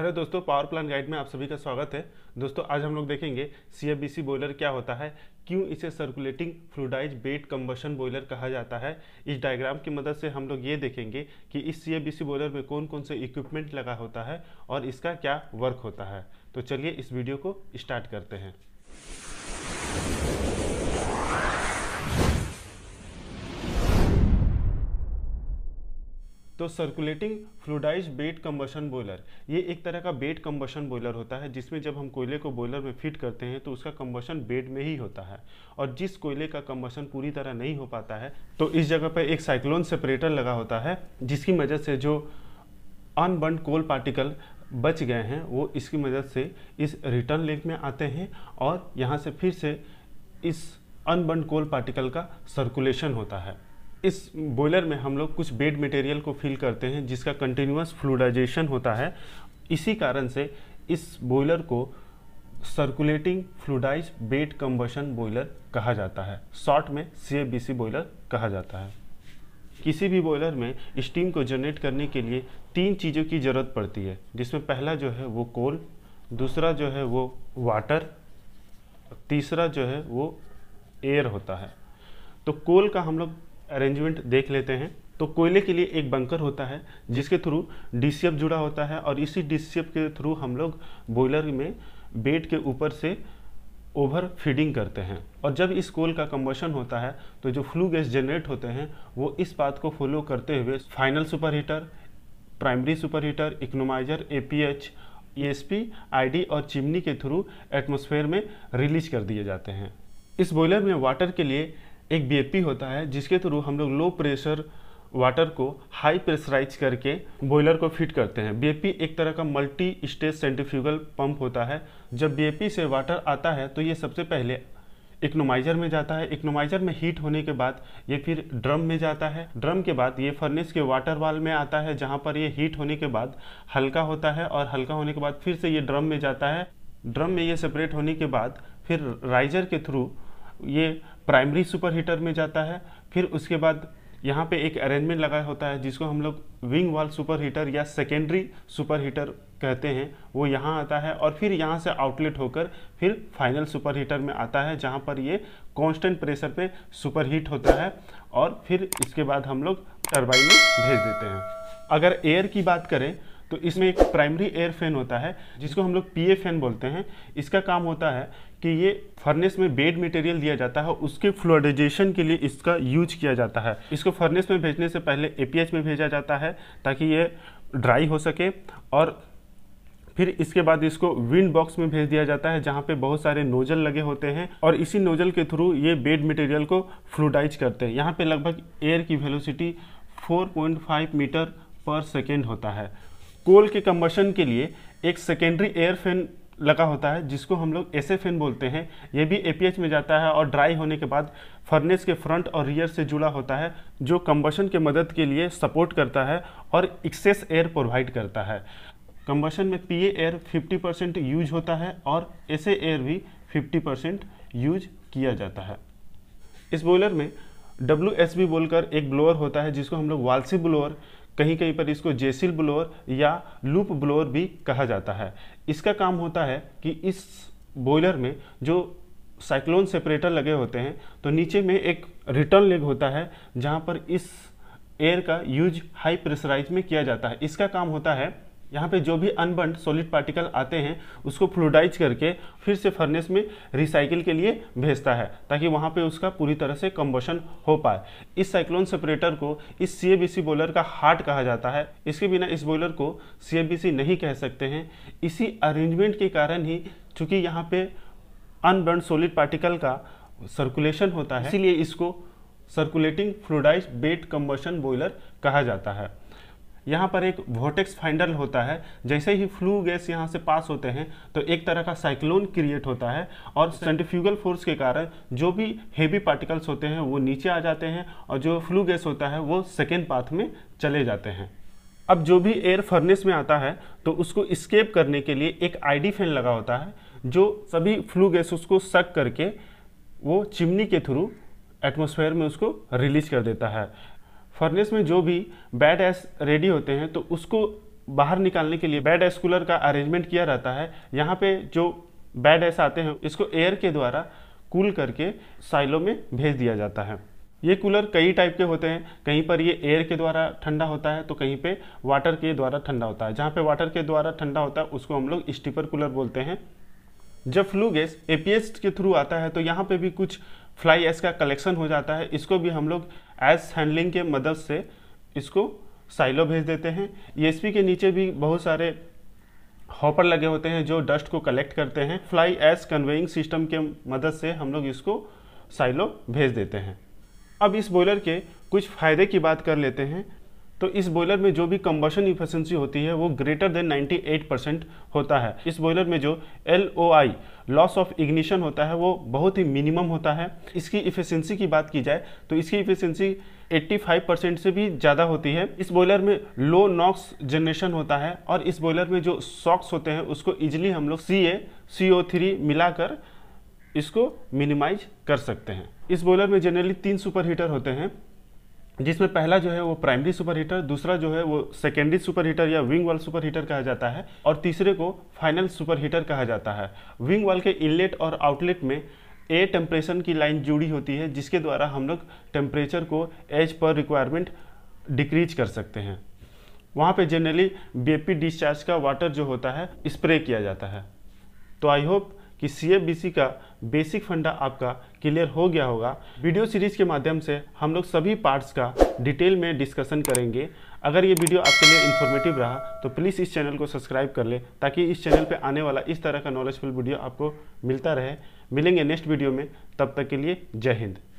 hello दोस्तों power plan guide में आप सभी का स्वागत है दोस्तों आज हम लोग देखेंगे सी बी सी बॉयलर क्या होता है क्यों इसे circulating fluidised bed combustion boiler कहा जाता है इस डायग्राम की मदद से हम लोग ये देखेंगे कि इस सी बी सी बॉयलर में कौन कौन से इक्विपमेंट लगा होता है और इसका क्या वर्क होता है तो चलिए इस वीडियो को स्टार्ट करते हैं तो circulating fluidised bed combustion boiler ये एक तरह का बेट कम्बशन बॉयलर होता है जिसमें जब हम कोयले को बॉयलर में फिट करते हैं तो उसका कम्बशन बेड में ही होता है और जिस कोयले का कम्बशन पूरी तरह नहीं हो पाता है तो इस जगह पर एक साइक्लोन सेपरेटर लगा होता है जिसकी मदद से जो अनबर्न कोल पार्टिकल बच गए हैं वो इसकी मदद से इस रिटर्न लेक में आते हैं और यहाँ से फिर से इस अनबर्न कोल पार्टिकल का सर्कुलेशन होता है इस बॉयलर में हम लोग कुछ बेड मटेरियल को फिल करते हैं जिसका कंटिन्यूस फ्लूडाइजेशन होता है इसी कारण से इस बॉयलर को circulating fluidised bed combustion boiler कहा जाता है शॉर्ट में सी बॉयलर कहा जाता है किसी भी बॉयलर में स्टीम को जनरेट करने के लिए तीन चीज़ों की ज़रूरत पड़ती है जिसमें पहला जो है वो कोल दूसरा जो है वो वाटर तीसरा जो है वो एयर होता है तो कोल का हम लोग अरेंजमेंट देख लेते हैं तो कोयले के लिए एक बंकर होता है जिसके थ्रू डीसीएफ जुड़ा होता है और इसी डीसीएफ के थ्रू हम लोग बॉयलर में बेड के ऊपर से ओवर फीडिंग करते हैं और जब इस कोल का कम्बोशन होता है तो जो फ्लू गैस जनरेट होते हैं वो इस बात को फॉलो करते हुए final superheater primary superheater economiser P ESP ID और चिमनी के थ्रू एटमोसफेयर में रिलीज कर दिए जाते हैं इस बॉयलर में वाटर के लिए एक बी होता है जिसके थ्रू हम लोग लो प्रेशर वाटर को हाई प्रेशराइज करके बॉयलर को फिट करते हैं बी एक तरह का मल्टी स्टेज सेंटिफ्यूगल पंप होता है जब बी से वाटर आता है तो ये सबसे पहले इक्नोमाइजर में जाता है इकनोमाइजर में हीट होने के बाद ये फिर ड्रम में जाता है ड्रम के बाद ये फर्नेस के वाटर वाल में आता है जहाँ पर ये हीट होने के बाद हल्का होता है और हल्का होने के बाद फिर से ये ड्रम में जाता है ड्रम में ये सेपरेट होने के बाद फिर राइजर के थ्रू ये प्राइमरी सुपर हीटर में जाता है फिर उसके बाद यहाँ पे एक अरेंजमेंट लगाया होता है जिसको हम लोग विंग वाल सुपर हीटर या सेकेंडरी सुपर हीटर कहते हैं वो यहाँ आता है और फिर यहाँ से आउटलेट होकर फिर फाइनल सुपर हीटर में आता है जहाँ पर ये कांस्टेंट प्रेशर पे सुपर हीट होता है और फिर इसके बाद हम लोग टर्बाइन में भेज देते हैं अगर एयर की बात करें तो इसमें एक प्राइमरी एयर फैन होता है जिसको हम लोग पी फैन बोलते हैं इसका काम होता है कि ये फर्नेस में बेड मटेरियल दिया जाता है उसके फ्लोडाइजेशन के लिए इसका यूज किया जाता है इसको फर्नेस में भेजने से पहले ए में भेजा जाता है ताकि ये ड्राई हो सके और फिर इसके बाद इसको विंड बॉक्स में भेज दिया जाता है जहाँ पे बहुत सारे नोजल लगे होते हैं और इसी नोजल के थ्रू ये बेड मटेरियल को फ्लूडाइज करते हैं यहाँ पे लगभग एयर की वेलोसिटी 4.5 मीटर पर सेकेंड होता है कोल के कम्बशन के लिए एक सेकेंडरी एयर फैन लगा होता है जिसको हम लोग एस फैन बोलते हैं यह भी ए में जाता है और ड्राई होने के बाद फर्नेस के फ्रंट और रियर से जुड़ा होता है जो कम्बशन के मदद के लिए सपोर्ट करता है और एक्सेस एयर प्रोवाइड करता है कम्बशन में पी एयर 50 परसेंट यूज होता है और एस एयर भी 50 परसेंट यूज किया जाता है इस बॉयलर में डब्ल्यू बोलकर एक ब्लोअर होता है जिसको हम लोग वालसी ब्लोअर कहीं कहीं पर इसको जेसिल ब्लोअर या लूप ब्लोअर भी कहा जाता है इसका काम होता है कि इस बॉयलर में जो साइक्लोन सेपरेटर लगे होते हैं तो नीचे में एक रिटर्न लेग होता है जहाँ पर इस एयर का यूज हाई प्रेशराइज में किया जाता है इसका काम होता है यहाँ पे जो भी अनबंड सॉलिड पार्टिकल आते हैं उसको फ्लूडाइज करके फिर से फर्नेस में रिसाइकिल के लिए भेजता है ताकि वहाँ पे उसका पूरी तरह से कम्बोशन हो पाए इस साइक्लोन सेपरेटर को इस सी बॉयलर का हार्ट कहा जाता है इसके बिना इस बॉयलर को सी नहीं कह सकते हैं इसी अरेंजमेंट के कारण ही चूँकि यहाँ पर अनबर्न सॉलिड पार्टिकल का सर्कुलेशन होता है इसीलिए इसको circulating fluidised bed combustion boiler कहा जाता है यहाँ पर एक वोटेक्स फाइंडर होता है जैसे ही फ्लू गैस यहाँ से पास होते हैं तो एक तरह का साइक्लोन क्रिएट होता है और सेंट्रीफ्यूगल फोर्स के कारण जो भी हेवी पार्टिकल्स होते हैं वो नीचे आ जाते हैं और जो फ्लू गैस होता है वो सेकेंड पाथ में चले जाते हैं अब जो भी एयर फर्नेस में आता है तो उसको स्केप करने के लिए एक आईडी फैन लगा होता है जो सभी फ्लू गैस उसको सक करके वो चिमनी के थ्रू एटमोसफेयर में उसको रिलीज कर देता है फर्नेस में जो भी बैड एस रेडी होते हैं तो उसको बाहर निकालने के लिए बैड एस कूलर का अरेंजमेंट किया रहता है यहाँ पे जो बैड एस आते हैं इसको एयर के द्वारा कूल करके साइलो में भेज दिया जाता है ये कूलर कई टाइप के होते हैं कहीं पर ये एयर के द्वारा ठंडा होता है तो कहीं पे वाटर के द्वारा ठंडा होता है जहाँ पे वाटर के द्वारा ठंडा होता है उसको हम लोग स्टीपर कूलर बोलते हैं जब फ्लू गैस एपीएस के थ्रू आता है तो यहाँ पे भी कुछ फ्लाई एस का कलेक्शन हो जाता है इसको भी हम लोग एस हैंडलिंग के मदद से इसको साइलो भेज देते हैं ई e के नीचे भी बहुत सारे हॉपर लगे होते हैं जो डस्ट को कलेक्ट करते हैं फ्लाई एस कन्वेइंग सिस्टम के मदद से हम लोग इसको साइलो भेज देते हैं अब इस बॉयलर के कुछ फ़ायदे की बात कर लेते हैं तो इस बॉयलर में जो भी कम्बशन इफिशेंसी होती है वो ग्रेटर देन 98 परसेंट होता है इस बॉयलर में जो एल लॉस ऑफ इग्निशन होता है वो बहुत ही मिनिमम होता है इसकी इफिशेंसी की बात की जाए तो इसकी इफिशेंसी 85 परसेंट से भी ज़्यादा होती है इस बॉयलर में लो नॉक्स जनरेशन होता है और इस बॉयलर में जो सॉक्स होते हैं उसको ईजिली हम लोग सी ए सी ओ थ्री मिलाकर इसको मिनिमाइज कर सकते हैं इस बॉयलर में जनरली तीन सुपर हीटर होते हैं जिसमें पहला जो है वो प्राइमरी सुपर हीटर दूसरा जो है वो सेकेंडरी सुपर हीटर या विंग वाल सुपर हीटर कहा जाता है और तीसरे को फाइनल सुपर हीटर कहा जाता है विंग वाल के इनलेट और आउटलेट में ए टेम्परेचर की लाइन जुड़ी होती है जिसके द्वारा हम लोग टेम्परेचर को एज पर रिक्वायरमेंट डिक्रीज कर सकते हैं वहाँ पे जनरली बीएपी डिस्चार्ज का वाटर जो होता है स्प्रे किया जाता है तो आई होप कि सी का बेसिक फंडा आपका क्लियर हो गया होगा वीडियो सीरीज के माध्यम से हम लोग सभी पार्ट्स का डिटेल में डिस्कशन करेंगे अगर ये वीडियो आपके लिए इन्फॉर्मेटिव रहा तो प्लीज़ इस चैनल को सब्सक्राइब कर ले ताकि इस चैनल पे आने वाला इस तरह का नॉलेजफुल वीडियो आपको मिलता रहे मिलेंगे नेक्स्ट वीडियो में तब तक के लिए जय हिंद